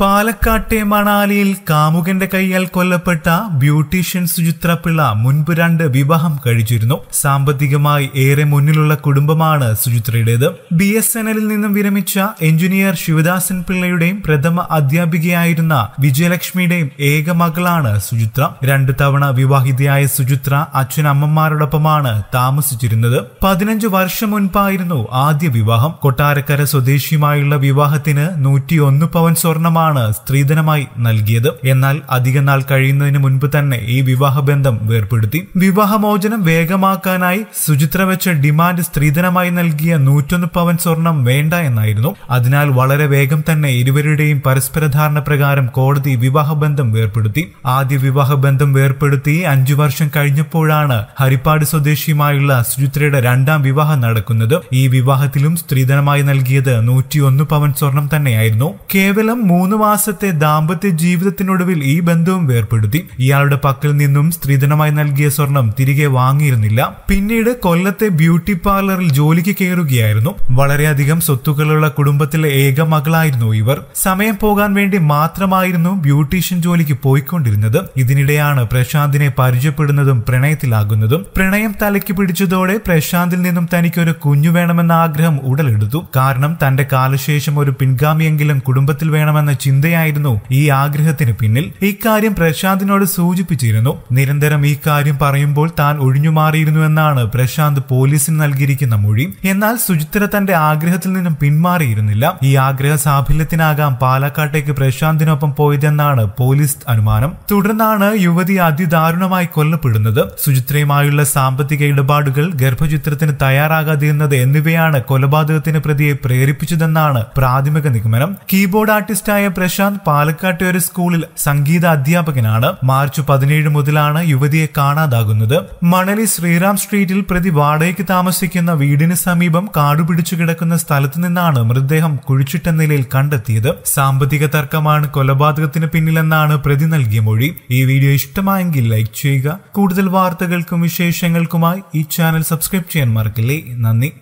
പാലക്കാട്ടെ മണാലിയിൽ കാമുകന്റെ കൈയാൽ കൊല്ലപ്പെട്ട ബ്യൂട്ടീഷ്യൻ സുചിത്ര പിള്ള മുൻപ് രണ്ട് വിവാഹം കഴിച്ചിരുന്നു സാമ്പത്തികമായി ഏറെ മുന്നിലുള്ള കുടുംബമാണ് സുചിത്രയുടേത് ബി എസ് എൻ എല്ലിൽ നിന്നും വിരമിച്ച എഞ്ചിനീയർ ശിവദാസൻ പിള്ളയുടെയും പ്രഥമ അധ്യാപികയായിരുന്ന വിജയലക്ഷ്മിയുടെയും ഏക മകളാണ് സുചിത്ര രണ്ടു തവണ വിവാഹിതയായ സുചിത്ര അച്ഛനമ്മമാരോടൊപ്പമാണ് താമസിച്ചിരുന്നത് പതിനഞ്ച് വർഷം മുൻപായിരുന്നു ആദ്യ വിവാഹം കൊട്ടാരക്കര സ്വദേശിയുമായുള്ള വിവാഹത്തിന് നൂറ്റിയൊന്ന് പവൻ സ്വർണമാണ് ആണ് സ്ത്രീധനമായി നൽകിയത് എന്നാൽ അധിക നാൾ കഴിയുന്നതിന് മുൻപ് തന്നെ ഈ വിവാഹബന്ധം വേർപ്പെടുത്തി വിവാഹമോചനം വേഗമാക്കാനായി സുചിത്ര വെച്ച ഡിമാൻഡ് സ്ത്രീധനമായി നൽകിയ നൂറ്റൊന്ന് പവൻ സ്വർണം വേണ്ട എന്നായിരുന്നു അതിനാൽ വളരെ വേഗം തന്നെ ഇരുവരുടെയും പരസ്പര ധാരണ പ്രകാരം കോടതി വിവാഹബന്ധം വേർപ്പെടുത്തി ആദ്യ വിവാഹബന്ധം വേർപ്പെടുത്തി അഞ്ചു വർഷം കഴിഞ്ഞപ്പോഴാണ് ഹരിപ്പാട് സ്വദേശിയുമായുള്ള സുചിത്രയുടെ രണ്ടാം വിവാഹം നടക്കുന്നത് ഈ വിവാഹത്തിലും സ്ത്രീധനമായി നൽകിയത് നൂറ്റിയൊന്ന് പവൻ സ്വർണം തന്നെയായിരുന്നു കേവലം മൂന്ന് മാസത്തെ ദാമ്പത്യ ജീവിതത്തിനൊടുവിൽ ഈ ബന്ധവും വേർപ്പെടുത്തി ഇയാളുടെ പക്കൽ നിന്നും സ്ത്രീധനമായി നൽകിയ സ്വർണം തിരികെ വാങ്ങിയിരുന്നില്ല പിന്നീട് കൊല്ലത്തെ ബ്യൂട്ടി പാർലറിൽ ജോലിക്ക് കയറുകയായിരുന്നു വളരെയധികം സ്വത്തുക്കളുള്ള കുടുംബത്തിലെ ഏക മകളായിരുന്നു ഇവർ സമയം പോകാൻ വേണ്ടി മാത്രമായിരുന്നു ബ്യൂട്ടീഷ്യൻ ജോലിക്ക് പോയിക്കൊണ്ടിരുന്നത് ഇതിനിടെയാണ് പ്രശാന്തിനെ പരിചയപ്പെടുന്നതും പ്രണയത്തിലാകുന്നതും പ്രണയം തലയ്ക്ക് പിടിച്ചതോടെ പ്രശാന്തിൽ നിന്നും തനിക്കൊരു കുഞ്ഞു വേണമെന്ന ആഗ്രഹം ഉടലെടുത്തു കാരണം തന്റെ കാലശേഷം ഒരു പിൻഗാമിയെങ്കിലും കുടുംബത്തിൽ വേണമെന്ന ചിന്തയായിരുന്നു ഈ ആഗ്രഹത്തിന് പിന്നിൽ ഇക്കാര്യം പ്രശാന്തിനോട് സൂചിപ്പിച്ചിരുന്നു നിരന്തരം ഈ കാര്യം പറയുമ്പോൾ താൻ ഒഴിഞ്ഞുമാറിയിരുന്നു എന്നാണ് പ്രശാന്ത് പോലീസിന് നൽകിയിരിക്കുന്ന മൊഴി എന്നാൽ സുചിത്ര തന്റെ ആഗ്രഹത്തിൽ നിന്നും പിന്മാറിയിരുന്നില്ല ഈ ആഗ്രഹ സാഫല്യത്തിനാകാം പാലക്കാട്ടേക്ക് പ്രശാന്തിനൊപ്പം പോയതെന്നാണ് പോലീസ് അനുമാനം തുടർന്നാണ് യുവതി അതിദാരുണമായി കൊല്ലപ്പെടുന്നത് സുചിത്രയുമായുള്ള സാമ്പത്തിക ഇടപാടുകൾ ഗർഭചിത്രത്തിന് തയ്യാറാകാതിരുന്നത് എന്നിവയാണ് കൊലപാതകത്തിന് പ്രതിയെ പ്രേരിപ്പിച്ചതെന്നാണ് പ്രാഥമിക നിഗമനം കീബോർഡ് ആർട്ടിസ്റ്റായ പ്രശാന്ത് പാലക്കാട്ടെ ഒരു സ്കൂളിൽ സംഗീത അധ്യാപകനാണ് മാർച്ച് പതിനേഴ് മുതലാണ് യുവതിയെ കാണാതാകുന്നത് മണലി ശ്രീറാം സ്ട്രീറ്റിൽ പ്രതി വാടകയ്ക്ക് താമസിക്കുന്ന വീടിന് സമീപം കാടുപിടിച്ചു കിടക്കുന്ന സ്ഥലത്തു നിന്നാണ് മൃതദേഹം കുഴിച്ചിട്ട നിലയിൽ കണ്ടെത്തിയത് സാമ്പത്തിക തർക്കമാണ് കൊലപാതകത്തിന് പിന്നിലെന്നാണ് പ്രതി നൽകിയ മൊഴി ഈ വീഡിയോ ഇഷ്ടമായെങ്കിൽ ലൈക്ക് ചെയ്യുക കൂടുതൽ വാർത്തകൾക്കും വിശേഷങ്ങൾക്കുമായി ഈ ചാനൽ സബ്സ്ക്രൈബ് ചെയ്യാൻ മറക്കില്ലേ നന്ദി